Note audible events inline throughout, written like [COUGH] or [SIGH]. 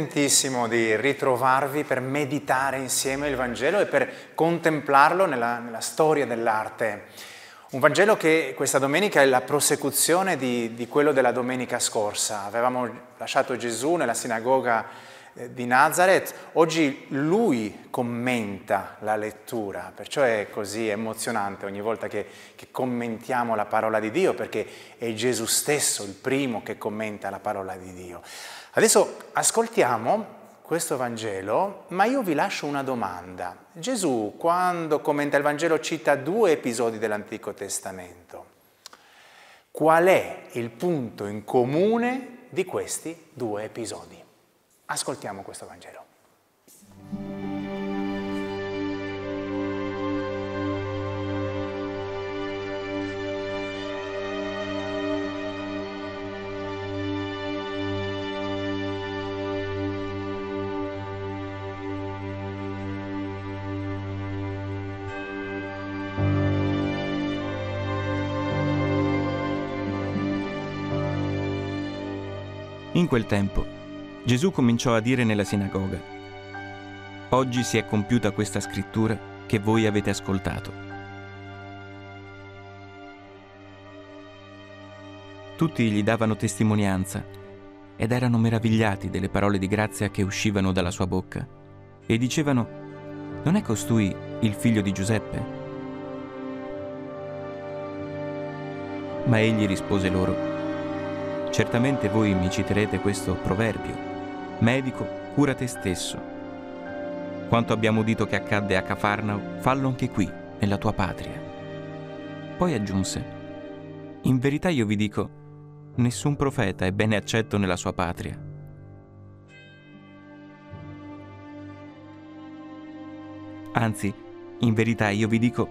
contentissimo di ritrovarvi per meditare insieme il Vangelo e per contemplarlo nella, nella storia dell'arte. Un Vangelo che questa domenica è la prosecuzione di, di, quello della domenica scorsa. Avevamo lasciato Gesù nella sinagoga eh, di Nazareth, oggi lui commenta la lettura, perciò è così emozionante ogni volta che, che commentiamo la parola di Dio, perché è Gesù stesso il primo che commenta la parola di Dio. Adesso ascoltiamo questo Vangelo, ma io vi lascio una domanda. Gesù, quando commenta il Vangelo, cita due episodi dell'Antico Testamento. Qual è il punto in comune di questi due episodi? Ascoltiamo questo Vangelo. In quel tempo Gesù cominciò a dire nella sinagoga, Oggi si è compiuta questa scrittura che voi avete ascoltato. Tutti gli davano testimonianza ed erano meravigliati delle parole di grazia che uscivano dalla sua bocca e dicevano, non è costui il figlio di Giuseppe? Ma egli rispose loro, Certamente voi mi citerete questo proverbio. Medico, cura te stesso. Quanto abbiamo udito che accadde a Cafarnao, fallo anche qui, nella tua patria. Poi aggiunse, In verità io vi dico, nessun profeta è bene accetto nella sua patria. Anzi, in verità io vi dico,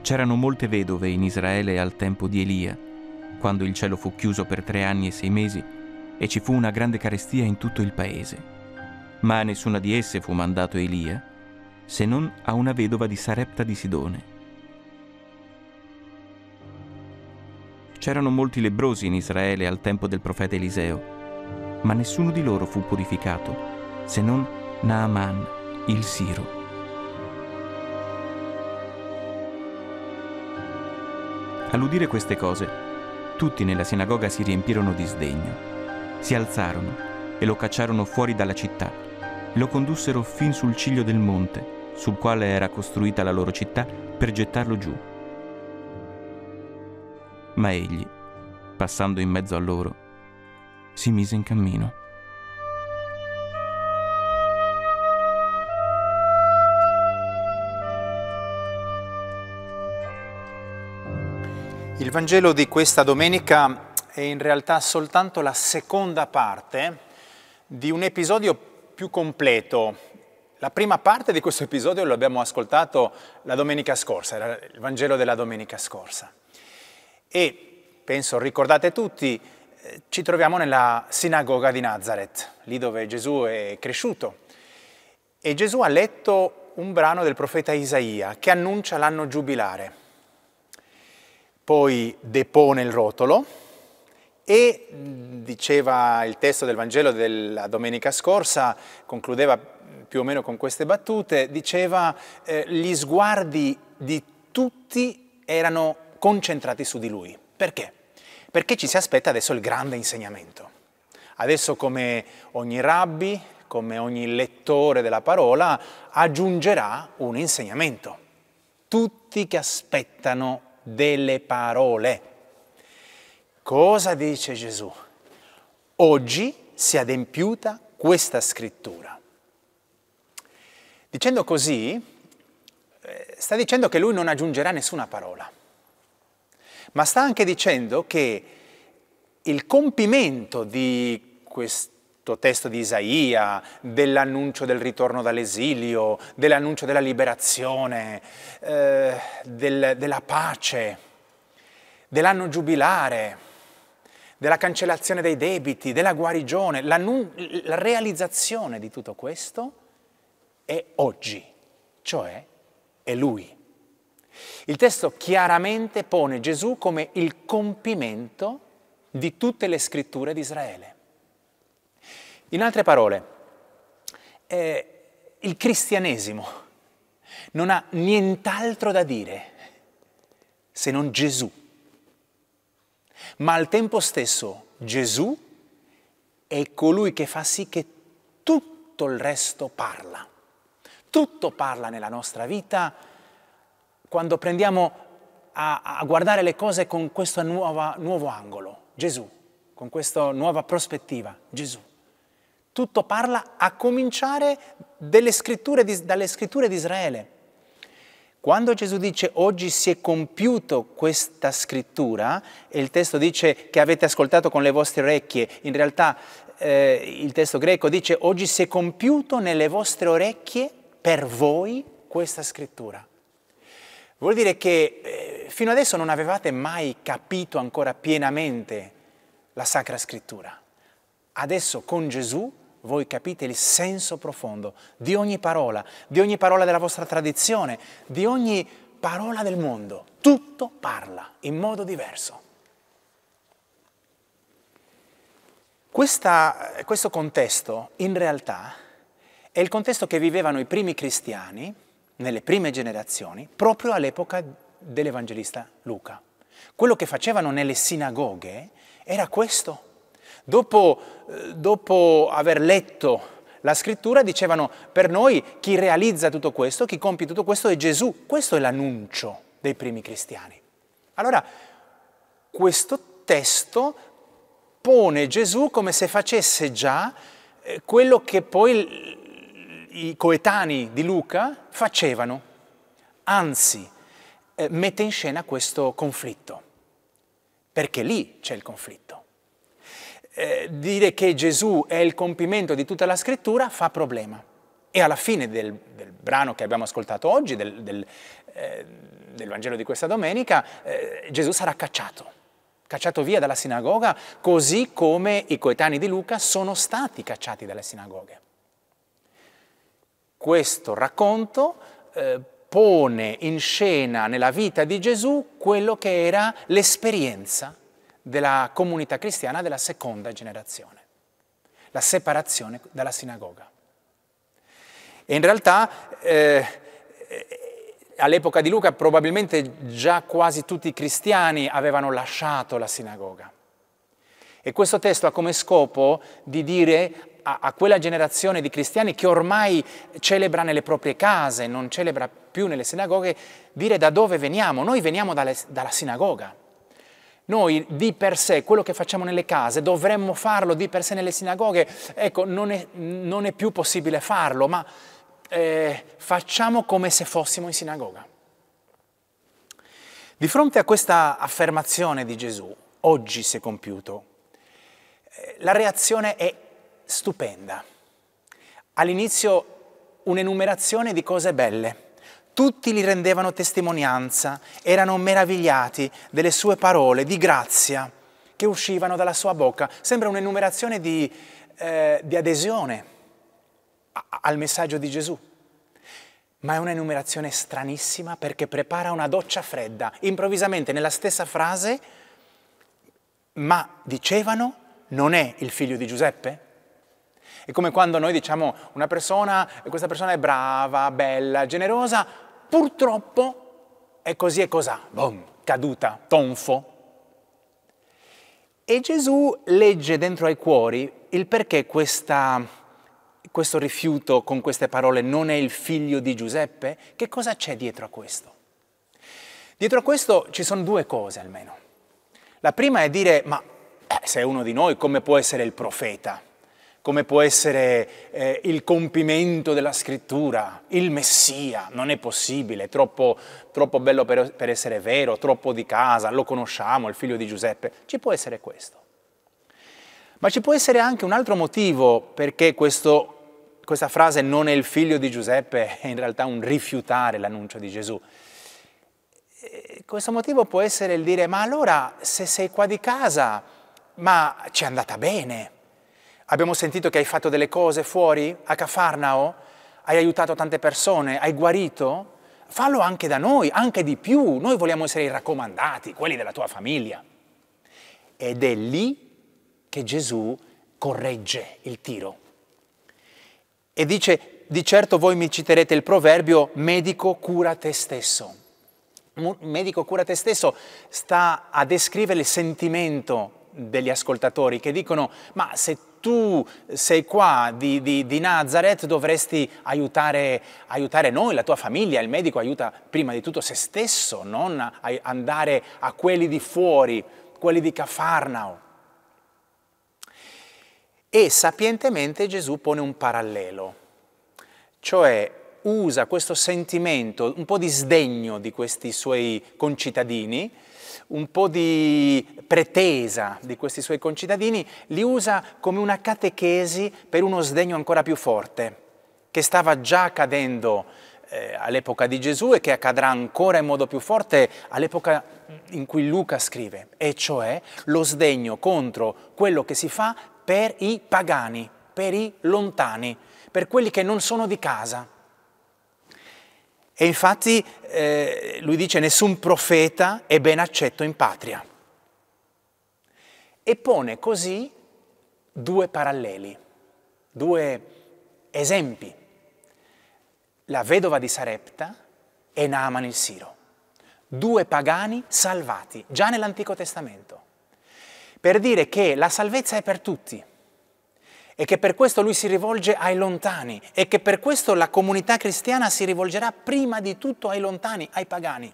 c'erano molte vedove in Israele al tempo di Elia quando il cielo fu chiuso per tre anni e sei mesi e ci fu una grande carestia in tutto il paese. Ma a nessuna di esse fu mandato Elia, se non a una vedova di Sarepta di Sidone. C'erano molti lebbrosi in Israele al tempo del profeta Eliseo, ma nessuno di loro fu purificato, se non Naaman, il Siro. All'udire queste cose, tutti nella sinagoga si riempirono di sdegno. Si alzarono e lo cacciarono fuori dalla città. Lo condussero fin sul ciglio del monte, sul quale era costruita la loro città, per gettarlo giù. Ma egli, passando in mezzo a loro, si mise in cammino. Vangelo di questa domenica è in realtà soltanto la seconda parte di un episodio più completo. La prima parte di questo episodio l'abbiamo ascoltato la domenica scorsa, era il Vangelo della domenica scorsa. E penso ricordate tutti, eh, ci troviamo nella sinagoga di Nazareth, lì dove Gesù è cresciuto. E Gesù ha letto un brano del profeta Isaia che annuncia l'anno giubilare poi depone il rotolo e diceva il testo del Vangelo della domenica scorsa, concludeva più o meno con queste battute, diceva eh, gli sguardi di tutti erano concentrati su di lui. Perché? Perché ci si aspetta adesso il grande insegnamento. Adesso come ogni rabbi, come ogni lettore della parola, aggiungerà un insegnamento. Tutti che aspettano delle parole. Cosa dice Gesù? Oggi si è adempiuta questa scrittura. Dicendo così, eh, sta dicendo che lui non aggiungerà nessuna parola, ma sta anche dicendo che il compimento di questo testo di Isaia, dell'annuncio del ritorno dall'esilio, dell'annuncio della liberazione, eh, del, della pace, dell'anno giubilare, della cancellazione dei debiti, della guarigione. La, la realizzazione di tutto questo è oggi, cioè è Lui. Il testo chiaramente pone Gesù come il compimento di tutte le scritture di Israele. In altre parole, eh, il cristianesimo non ha nient'altro da dire se non Gesù. Ma al tempo stesso Gesù è colui che fa sì che tutto il resto parla. Tutto parla nella nostra vita quando prendiamo a, a guardare le cose con questo nuovo angolo, Gesù, con questa nuova prospettiva, Gesù tutto parla a cominciare scritture dalle scritture di Israele. Quando Gesù dice oggi si è compiuto questa scrittura e il testo dice che avete ascoltato con le vostre orecchie, in realtà eh, il testo greco dice oggi si è compiuto nelle vostre orecchie per voi questa scrittura. Vuol dire che eh, fino adesso non avevate mai capito ancora pienamente la Sacra Scrittura. Adesso con Gesù voi capite il senso profondo di ogni parola, di ogni parola della vostra tradizione, di ogni parola del mondo. Tutto parla in modo diverso. Questa, questo contesto, in realtà, è il contesto che vivevano i primi cristiani, nelle prime generazioni, proprio all'epoca dell'Evangelista Luca. Quello che facevano nelle sinagoghe era questo. Dopo, eh, dopo aver letto la scrittura dicevano per noi chi realizza tutto questo, chi compie tutto questo è Gesù. Questo è l'annuncio dei primi cristiani. Allora, questo testo pone Gesù come se facesse già eh, quello che poi i coetanei di Luca facevano. Anzi, eh, mette in scena questo conflitto, perché lì c'è il conflitto. Eh, dire che Gesù è il compimento di tutta la scrittura fa problema. E alla fine del, del brano che abbiamo ascoltato oggi, del, del, eh, del Vangelo di questa domenica, eh, Gesù sarà cacciato, cacciato via dalla sinagoga, così come i coetanei di Luca sono stati cacciati dalle sinagoghe. Questo racconto eh, pone in scena nella vita di Gesù quello che era l'esperienza della comunità cristiana della seconda generazione, la separazione dalla sinagoga. E in realtà eh, all'epoca di Luca probabilmente già quasi tutti i cristiani avevano lasciato la sinagoga. E questo testo ha come scopo di dire a, a quella generazione di cristiani che ormai celebra nelle proprie case, non celebra più nelle sinagoghe, dire da dove veniamo. Noi veniamo dalle, dalla sinagoga. Noi di per sé, quello che facciamo nelle case, dovremmo farlo di per sé nelle sinagoghe, ecco, non è, non è più possibile farlo, ma eh, facciamo come se fossimo in sinagoga. Di fronte a questa affermazione di Gesù, oggi si è compiuto, eh, la reazione è stupenda. All'inizio un'enumerazione di cose belle tutti gli rendevano testimonianza, erano meravigliati delle sue parole di grazia che uscivano dalla sua bocca. Sembra un'enumerazione di, eh, di adesione al messaggio di Gesù. Ma è un'enumerazione stranissima perché prepara una doccia fredda. Improvvisamente nella stessa frase, ma dicevano, non è il figlio di Giuseppe? È come quando noi diciamo una persona, questa persona è brava, bella, generosa, purtroppo è così e cos'ha, boom, caduta, tonfo. E Gesù legge dentro ai cuori il perché questa, questo rifiuto con queste parole non è il figlio di Giuseppe, che cosa c'è dietro a questo? Dietro a questo ci sono due cose almeno. La prima è dire, ma eh, se è uno di noi, come può essere il profeta? come può essere eh, il compimento della scrittura, il Messia, non è possibile, è troppo, troppo bello per, per essere vero, troppo di casa, lo conosciamo, il figlio di Giuseppe, ci può essere questo. Ma ci può essere anche un altro motivo perché questo, questa frase non è il figlio di Giuseppe è in realtà un rifiutare l'annuncio di Gesù. Eh, questo motivo può essere il dire ma allora se sei qua di casa, ma ci è andata bene, Abbiamo sentito che hai fatto delle cose fuori a Cafarnao, hai aiutato tante persone, hai guarito. Fallo anche da noi, anche di più. Noi vogliamo essere i raccomandati, quelli della tua famiglia. Ed è lì che Gesù corregge il tiro. E dice, di certo voi mi citerete il proverbio, medico cura te stesso medico cura te stesso sta a descrivere il sentimento degli ascoltatori che dicono ma se tu tu sei qua di, di, di Nazareth, dovresti aiutare, aiutare, noi, la tua famiglia, il medico aiuta prima di tutto se stesso, non a, andare a quelli di fuori, quelli di Cafarnao. E sapientemente Gesù pone un parallelo, cioè usa questo sentimento, un po' di sdegno di questi suoi concittadini, un po' di pretesa di questi suoi concittadini, li usa come una catechesi per uno sdegno ancora più forte, che stava già accadendo eh, all'epoca di Gesù e che accadrà ancora in modo più forte all'epoca in cui Luca scrive, e cioè lo sdegno contro quello che si fa per i pagani, per i lontani, per quelli che non sono di casa. E infatti eh, lui dice nessun profeta è ben accetto in patria. E pone così due paralleli, due esempi. La vedova di Sarepta e Naaman il Siro, due pagani salvati già nell'Antico Testamento, per dire che la salvezza è per tutti e che per questo lui si rivolge ai lontani e che per questo la comunità cristiana si rivolgerà prima di tutto ai lontani, ai pagani.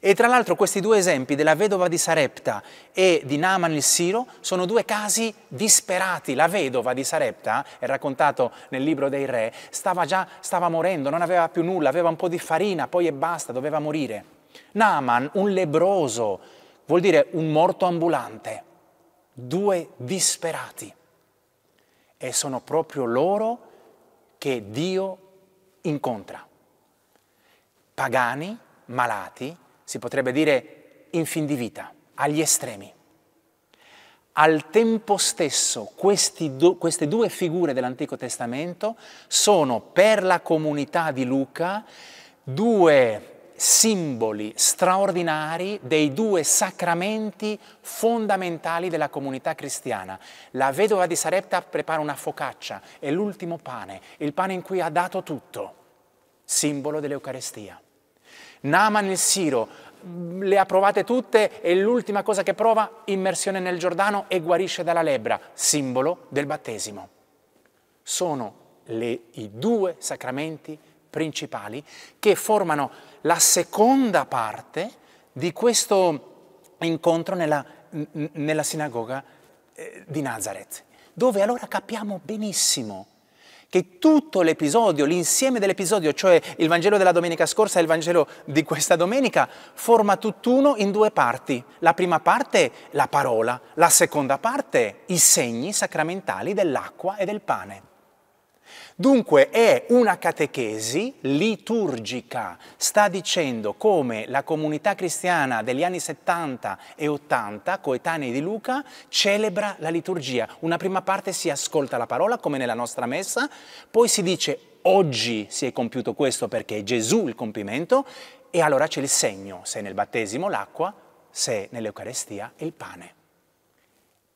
E tra l'altro questi due esempi della vedova di Sarepta e di Naaman il Siro sono due casi disperati. La vedova di Sarepta, è raccontato nel libro dei re, stava già, stava morendo, non aveva più nulla, aveva un po' di farina, poi e basta, doveva morire. Naaman, un lebroso, vuol dire un morto ambulante. Due disperati e sono proprio loro che Dio incontra. Pagani, malati, si potrebbe dire in fin di vita, agli estremi. Al tempo stesso do, queste due figure dell'Antico Testamento sono per la comunità di Luca due simboli straordinari dei due sacramenti fondamentali della comunità cristiana. La vedova di Sarepta prepara una focaccia, è l'ultimo pane, il pane in cui ha dato tutto, simbolo dell'Eucarestia. Naaman il Siro mm, le ha provate tutte e l'ultima cosa che prova, immersione nel Giordano e guarisce dalla lebbra, simbolo del battesimo. Sono le, i due sacramenti fondamentali principali che formano la seconda parte di questo incontro nella, nella sinagoga eh, di Nazareth, dove allora capiamo benissimo che tutto l'episodio, l'insieme dell'episodio, cioè il Vangelo della domenica scorsa e il Vangelo di questa domenica, forma tutt'uno in due parti. La prima parte la parola, la seconda parte i segni sacramentali dell'acqua e del pane. Dunque è una catechesi liturgica, sta dicendo come la comunità cristiana degli anni 70 e 80, coetanei di Luca, celebra la liturgia. Una prima parte si ascolta la parola, come nella nostra messa, poi si dice oggi si è compiuto questo perché è Gesù il compimento, e allora c'è il segno, se nel battesimo l'acqua, se nell'Eucarestia il pane.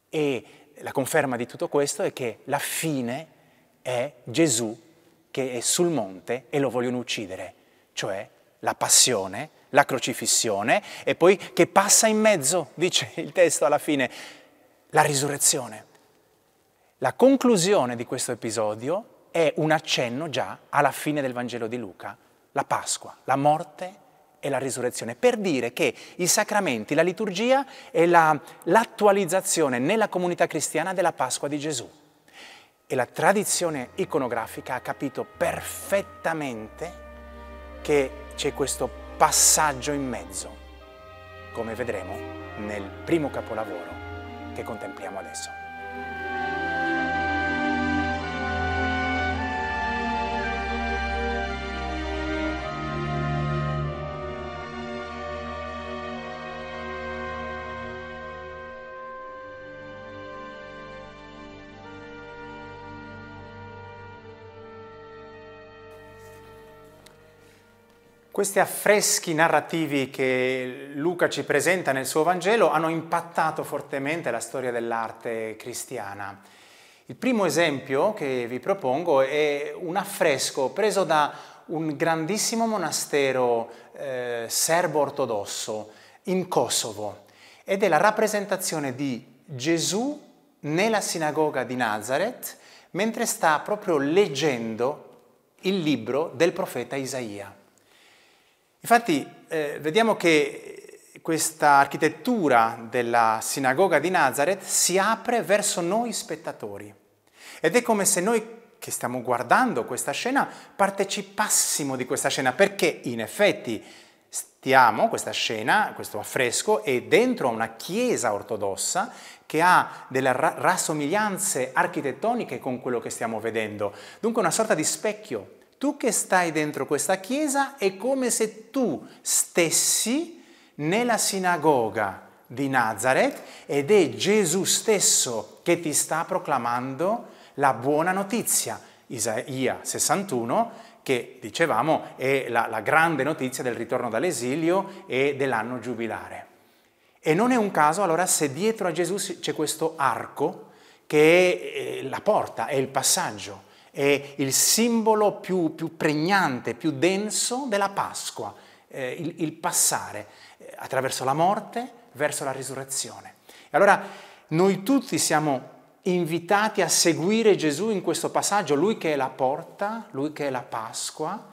E la conferma di tutto questo è che la fine è Gesù che è sul monte e lo vogliono uccidere, cioè la passione, la crocifissione e poi che passa in mezzo, [LAUGHS] dice il testo alla fine, la risurrezione. La conclusione di questo episodio è un accenno già alla fine del Vangelo di Luca, la Pasqua, la morte e la risurrezione, per dire che i sacramenti, la liturgia è l'attualizzazione nella comunità cristiana della Pasqua di Gesù. E la tradizione iconografica ha capito perfettamente che c'è questo passaggio in mezzo, come vedremo nel primo capolavoro che contempliamo adesso. Questi affreschi narrativi che Luca ci presenta nel suo Vangelo hanno impattato fortemente la storia dell'arte cristiana. Il primo esempio che vi propongo è un affresco preso da un grandissimo monastero eh, serbo ortodosso in Kosovo ed è la rappresentazione di Gesù nella sinagoga di Nazareth mentre sta proprio leggendo il libro del profeta Isaia. Infatti eh, vediamo che questa architettura della sinagoga di Nazareth si apre verso noi spettatori ed è come se noi che stiamo guardando questa scena partecipassimo di questa scena perché in effetti stiamo, questa scena, questo affresco è dentro una chiesa ortodossa che ha delle rassomiglianze architettoniche con quello che stiamo vedendo, dunque una sorta di specchio tu che stai dentro questa chiesa è come se tu stessi nella sinagoga di Nazareth ed è Gesù stesso che ti sta proclamando la buona notizia. Isaia 61 che dicevamo è la, la grande notizia del ritorno dall'esilio e dell'anno giubilare. E non è un caso allora se dietro a Gesù c'è questo arco che è eh, la porta, è il passaggio è il simbolo più, più pregnante, più denso della Pasqua, eh, il, il, passare eh, attraverso la morte verso la risurrezione. E allora noi tutti siamo invitati a seguire Gesù in questo passaggio, lui che è la porta, lui che è la Pasqua,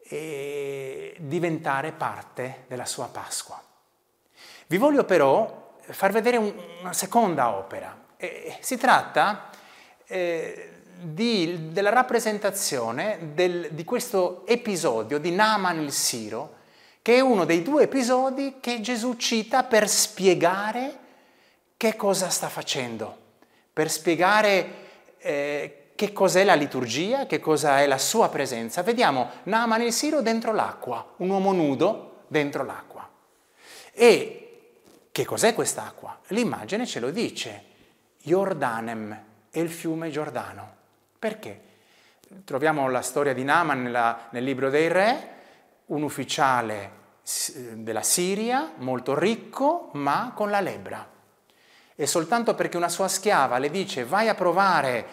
e diventare parte della sua Pasqua. Vi voglio però far vedere un, una seconda opera. Eh, si tratta eh, di, della rappresentazione del, di questo episodio di Naaman il Siro, che è uno dei due episodi che Gesù cita per spiegare che cosa sta facendo, per spiegare eh, che cos'è la liturgia, che cosa è la sua presenza. Vediamo Naaman il Siro dentro l'acqua, un uomo nudo dentro l'acqua. E che cos'è quest'acqua? L'immagine ce lo dice, Jordanem, è il fiume Giordano. Perché? Troviamo la storia di Naaman nella, nel libro dei re, un ufficiale eh, della Siria, molto ricco, ma con la lebbra. E soltanto perché una sua schiava le dice vai a provare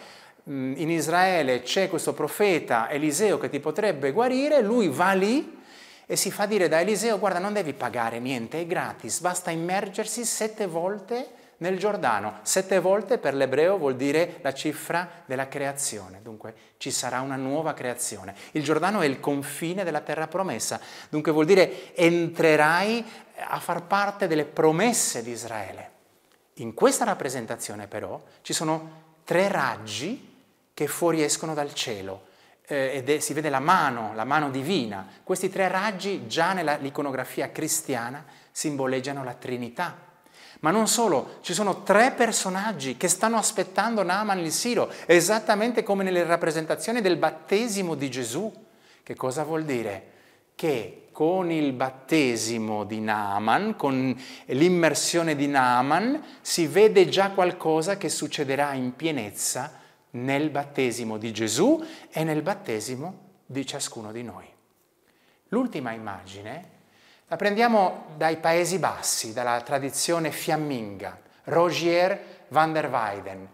in Israele c'è questo profeta Eliseo che ti potrebbe guarire, lui va lì e si fa dire da Eliseo guarda non devi pagare niente, è gratis, basta immergersi sette volte nel Giordano. Sette volte per l'ebreo vuol dire la cifra della creazione, dunque ci sarà una nuova creazione. Il Giordano è il confine della terra promessa, dunque vuol dire entrerai a far parte delle promesse di Israele. In questa rappresentazione però ci sono tre raggi che fuoriescono dal cielo eh, ed è, si vede la mano, la mano divina. Questi tre raggi già nell'iconografia cristiana simboleggiano la Trinità ma non solo, ci sono tre personaggi che stanno aspettando Naaman il Siro, esattamente come nelle rappresentazioni del battesimo di Gesù. Che cosa vuol dire? Che con il battesimo di Naaman, con l'immersione di Naaman, si vede già qualcosa che succederà in pienezza nel battesimo di Gesù e nel battesimo di ciascuno di noi. L'ultima immagine la prendiamo dai Paesi Bassi, dalla tradizione fiamminga, Rogier van der Weyden.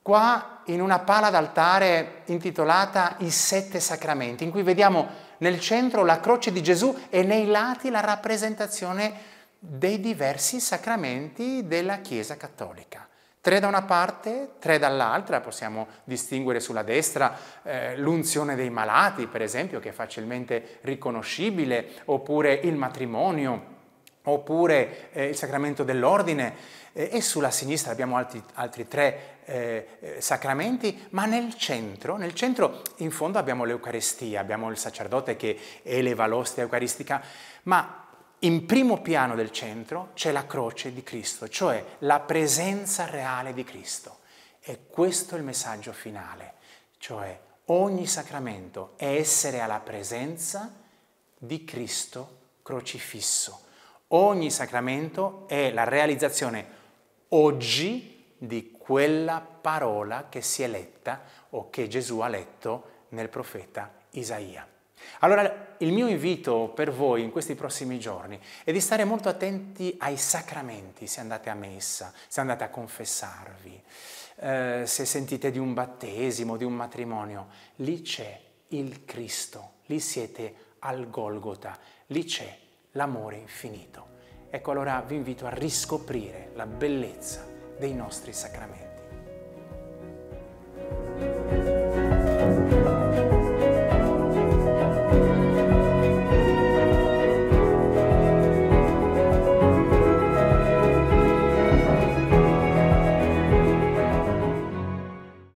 Qua in una pala d'altare intitolata I sette sacramenti, in cui vediamo nel centro la croce di Gesù e nei lati la rappresentazione dei diversi sacramenti della Chiesa cattolica. Tre da una parte, tre dall'altra, possiamo distinguere sulla destra eh, l'unzione dei malati, per esempio, che è facilmente riconoscibile, oppure il matrimonio, oppure eh, il sacramento dell'ordine eh, e sulla sinistra abbiamo altri, altri tre eh, eh sacramenti, ma nel centro, nel centro in fondo abbiamo l'Eucaristia, abbiamo il sacerdote che eleva l'ostia eucaristica, ma in primo piano del centro c'è la croce di Cristo, cioè la presenza reale di Cristo. E questo è il messaggio finale, cioè ogni sacramento è essere alla presenza di Cristo crocifisso. Ogni sacramento è la realizzazione oggi di quella parola che si è letta o che Gesù ha letto nel profeta Isaia. Allora il mio invito per voi in questi prossimi giorni è di stare molto attenti ai sacramenti, se andate a messa, se andate a confessarvi, eh, se sentite di un battesimo, di un matrimonio. Lì c'è il Cristo, lì siete al Golgota, lì c'è l'amore infinito. Ecco allora vi invito a riscoprire la bellezza dei nostri sacramenti.